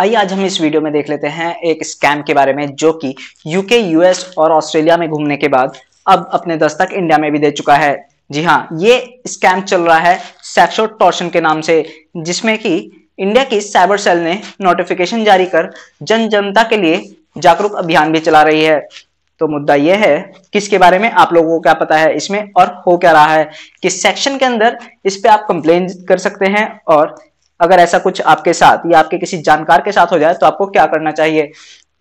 आइए आज हम इस वीडियो में देख लेते हैं एक स्कैम के बारे में जो कि यूके यूएस और ऑस्ट्रेलिया में घूमने के बाद अब अपने दस्तक इंडिया में भी दे चुका है जी हाँ ये स्कैम चल रहा है सेक्सो टॉर्शन के नाम से जिसमें कि इंडिया की साइबर सेल ने नोटिफिकेशन जारी कर जन जनता के लिए जागरूक अभियान भी चला रही है तो मुद्दा यह है किसके बारे में आप लोगों को क्या पता है इसमें और हो क्या रहा है कि सेक्शन के अंदर इस पे आप कंप्लेन कर सकते हैं और अगर ऐसा कुछ आपके साथ या आपके किसी जानकार के साथ हो जाए तो आपको क्या करना चाहिए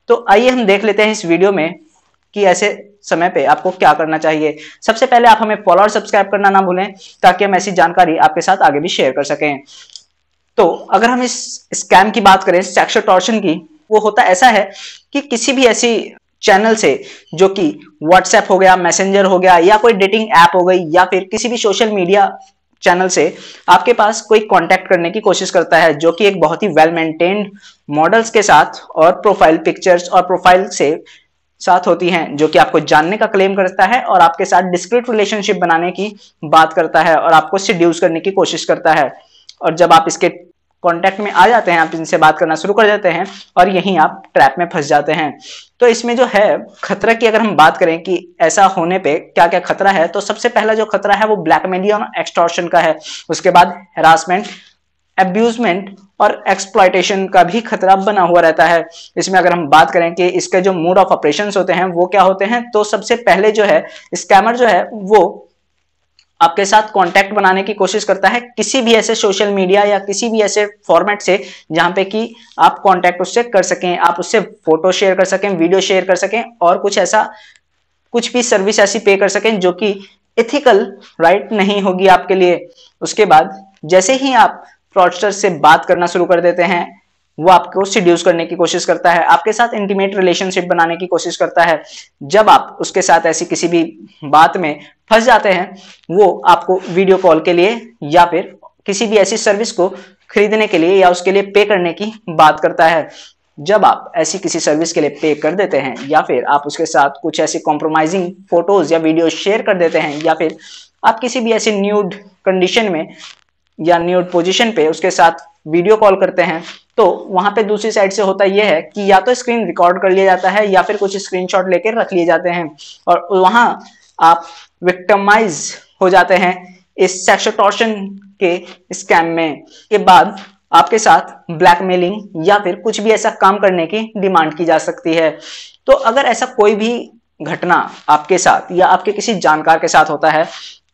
तो आइए हम देख लेते हैं इस वीडियो में कि ऐसे समय पे आपको क्या करना चाहिए सबसे पहले आप हमें फॉलो और सब्सक्राइब करना ना भूलें ताकि हम ऐसी जानकारी आपके साथ आगे भी शेयर कर सकें तो अगर हम इस स्कैम की बात करें सेक्शुअल टॉर्शन की वो होता ऐसा है कि किसी भी ऐसी चैनल से जो कि व्हाट्सएप हो गया मैसेंजर हो गया या कोई डेटिंग ऐप हो गई या फिर किसी भी सोशल मीडिया चैनल से आपके पास कोई कांटेक्ट करने की कोशिश करता है जो कि एक बहुत ही वेल मेंटेन्ड मॉडल्स के साथ और प्रोफाइल पिक्चर्स और प्रोफाइल से साथ होती हैं जो कि आपको जानने का क्लेम करता है और आपके साथ डिस्क्रिट रिलेशनशिप बनाने की बात करता है और आपको सिड्यूस करने की कोशिश करता है और जब आप इसके कॉन्टैक्ट में आ जाते हैं आप इनसे बात करना शुरू कर देते हैं और यहीं आप ट्रैप में फंस जाते हैं तो इसमें जो है खतरा की अगर हम बात करें कि ऐसा होने पे क्या क्या खतरा है तो सबसे पहला जो खतरा है वो ब्लैकमेलिंग और एक्सटॉर्शन का है उसके बाद हेरासमेंट एब्यूजमेंट और एक्सप्लाइटेशन का भी खतरा बना हुआ रहता है इसमें अगर हम बात करें कि इसके जो मोड ऑफ ऑपरेशन होते हैं वो क्या होते हैं तो सबसे पहले जो है स्कैमर जो है वो आपके साथ कांटेक्ट बनाने की कोशिश करता है किसी भी ऐसे सोशल मीडिया या किसी भी ऐसे फॉर्मेट से जहां पे कि आप कांटेक्ट उससे कर सकें आप उससे फोटो शेयर कर सकें वीडियो शेयर कर सकें और कुछ ऐसा कुछ भी सर्विस ऐसी पे कर सकें जो कि एथिकल राइट नहीं होगी आपके लिए उसके बाद जैसे ही आप फ्रॉडस्टर से बात करना शुरू कर देते हैं वो आपको सिड्यूस करने की कोशिश करता है आपके साथ इंटीमेट रिलेशनशिप बनाने की कोशिश करता है जब आप उसके साथ ऐसी किसी भी बात में फंस जाते हैं वो आपको वीडियो कॉल के लिए या फिर किसी भी ऐसी सर्विस को खरीदने के लिए या उसके लिए पे करने की बात करता है जब आप ऐसी किसी सर्विस के लिए पे कर देते हैं या फिर आप उसके साथ कुछ ऐसी कॉम्प्रोमाइजिंग फोटोज या वीडियो शेयर कर देते हैं या फिर आप किसी भी ऐसी न्यूड कंडीशन में या न्यूड पोजीशन पे उसके साथ वीडियो कॉल करते हैं तो वहां पे दूसरी साइड से होता यह है कि या तो स्क्रीन रिकॉर्ड कर लिया जाता है या फिर कुछ स्क्रीनशॉट लेकर रख लिए जाते हैं और वहां आप विक्टमाइज हो जाते हैं इस सेक्शोटॉर्शन के स्कैम में के बाद आपके साथ ब्लैकमेलिंग या फिर कुछ भी ऐसा काम करने की डिमांड की जा सकती है तो अगर ऐसा कोई भी घटना आपके साथ या आपके किसी जानकार के साथ होता है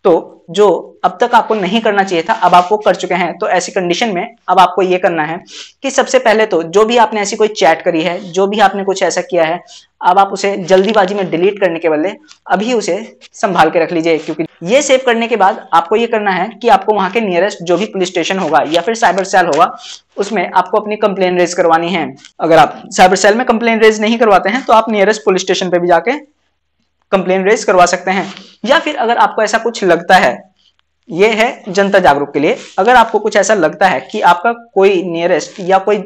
तो जो अब तक आपको नहीं करना चाहिए था अब आपको कर चुके हैं तो ऐसी कंडीशन में अब आपको ये करना है कि सबसे पहले तो जो भी आपने ऐसी कोई चैट करी है जो भी आपने कुछ ऐसा किया है अब आप उसे जल्दीबाजी में डिलीट करने के बदले अभी उसे संभाल के रख लीजिए क्योंकि ये सेव करने के बाद आपको ये करना है कि आपको वहां के नियरेस्ट जो भी पुलिस स्टेशन होगा या फिर साइबर सेल होगा उसमें आपको अपनी कंप्लेन रेज करवानी है अगर आप साइबर सेल में कंप्लेन रेज नहीं करवाते हैं तो आप नियरेस्ट पुलिस स्टेशन पर भी जाके कंप्लेन रेज करवा सकते हैं या फिर अगर आपको ऐसा कुछ लगता है ये है जनता जागरूक के लिए अगर आपको कुछ ऐसा लगता है कि आपका कोई नियरेस्ट या कोई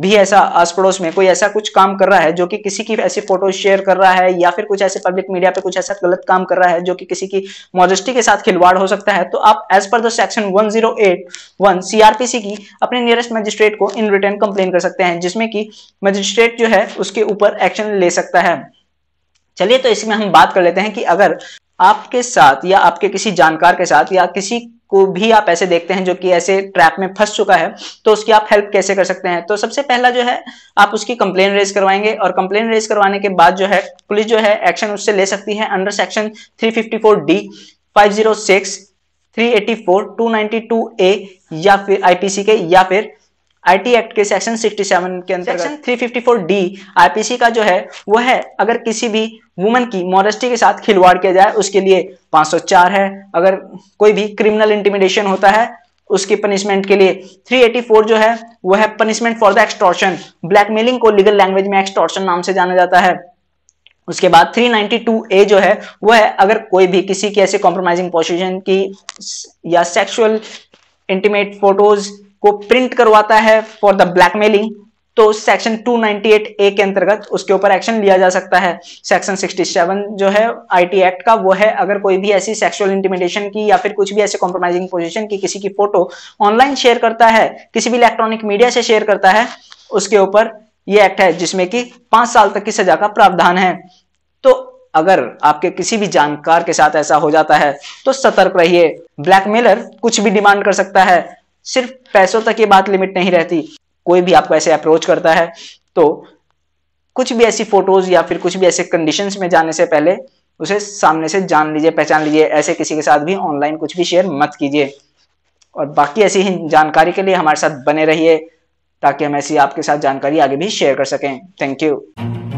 भी ऐसा आस पड़ोस में कोई ऐसा कुछ काम कर रहा है जो कि किसी की ऐसी फोटो शेयर कर रहा है या फिर कुछ ऐसे पब्लिक मीडिया पे कुछ ऐसा गलत काम कर रहा है जो कि किसी की मॉजिस्टी के साथ खिलवाड़ हो सकता है तो आप as per the section one CrPC की अपने नियरेस्ट मजिस्ट्रेट को इन रिटर्न कंप्लेन कर सकते हैं जिसमें कि मजिस्ट्रेट जो है उसके ऊपर एक्शन ले सकता है चलिए तो इसमें हम बात कर लेते हैं कि अगर आपके साथ या आपके किसी जानकार के साथ या किसी को भी आप ऐसे देखते हैं जो कि ऐसे ट्रैप में फंस चुका है तो उसकी आप हेल्प कैसे कर सकते हैं तो सबसे पहला जो है आप उसकी कंप्लेन रेज करवाएंगे और कंप्लेन रेज करवाने के बाद जो है पुलिस जो है एक्शन उससे ले सकती है under section 354 D five 384 292 A या फिर आईपीसी के या फिर आईटी एक्ट के सेक्शन 67 के अंतर्गत सेक्शन 354 डी आईपीसी का जो है वो है अगर किसी भी वुमन की मॉडेस्टी के साथ खिलवाड़ किया जाए उसके लिए 504 है अगर कोई भी क्रिमिनल इंटिमिडेशन होता है उसकी पनिशमेंट के लिए 384 जो है वो है punishment for the extortion blackmailing को लीगल लैंग्वेज में एक्सटॉर्शन नाम से जाना जाता है उसके बाद 392 ए जो है वो है अगर कोई भी किसी की ऐसे कॉम्प्रोमाइजिंग पोजिशन की या सेक्सुअल इंटीमेट फोटोज को प्रिंट करवाता है फॉर द ब्लैकमेलिंग तो सेक्शन 298 ए के अंतर्गत उसके ऊपर एक्शन लिया जा सकता है सेक्शन 67 जो है आईटी एक्ट का वो है अगर कोई भी ऐसी सेक्सुअल इंटीमिडेशन की या फिर कुछ भी ऐसे कॉम्प्रोमाइजिंग पोजीशन की किसी की फोटो ऑनलाइन शेयर करता है किसी भी इलेक्ट्रॉनिक मीडिया से शेयर करता है उसके ऊपर ये एक्ट है जिसमें कि पांच साल तक की सजा का प्रावधान है तो अगर आपके किसी भी जानकार के साथ ऐसा हो जाता है तो सतर्क रहिए ब्लैकमेलर कुछ भी डिमांड कर सकता है सिर्फ पैसों तक ये बात लिमिट नहीं रहती कोई भी आपको ऐसे अप्रोच करता है तो कुछ भी ऐसी फोटोज या फिर कुछ भी ऐसे कंडीशंस में जाने से पहले उसे सामने से जान लीजिए पहचान लीजिए ऐसे किसी के साथ भी ऑनलाइन कुछ भी शेयर मत कीजिए और बाकी ऐसी ही जानकारी के लिए हमारे साथ बने रहिए ताकि हम ऐसी आपके साथ जानकारी आगे भी शेयर कर सकें थैंक यू